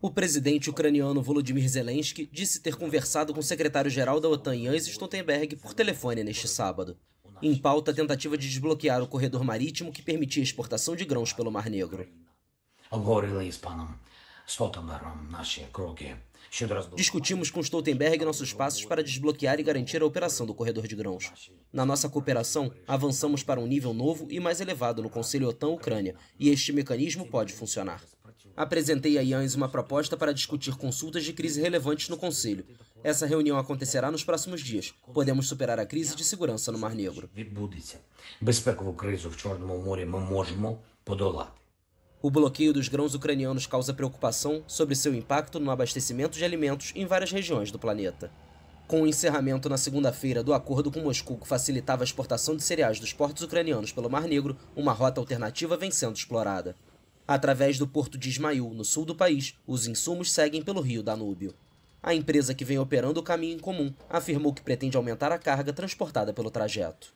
O presidente ucraniano Volodymyr Zelensky disse ter conversado com o secretário-geral da OTAN Jens Stoltenberg por telefone neste sábado. Em pauta, a tentativa de desbloquear o corredor marítimo que permitia a exportação de grãos pelo Mar Negro. Discutimos com Stoltenberg nossos passos para desbloquear e garantir a operação do corredor de grãos. Na nossa cooperação, avançamos para um nível novo e mais elevado no Conselho OTAN-Ucrânia, e este mecanismo pode funcionar. Apresentei a IANES uma proposta para discutir consultas de crise relevantes no Conselho. Essa reunião acontecerá nos próximos dias. Podemos superar a crise de segurança no Mar Negro. O bloqueio dos grãos ucranianos causa preocupação sobre seu impacto no abastecimento de alimentos em várias regiões do planeta. Com o encerramento na segunda-feira do acordo com Moscou que facilitava a exportação de cereais dos portos ucranianos pelo Mar Negro, uma rota alternativa vem sendo explorada. Através do porto de Ismail, no sul do país, os insumos seguem pelo rio Danúbio. A empresa que vem operando o caminho em comum afirmou que pretende aumentar a carga transportada pelo trajeto.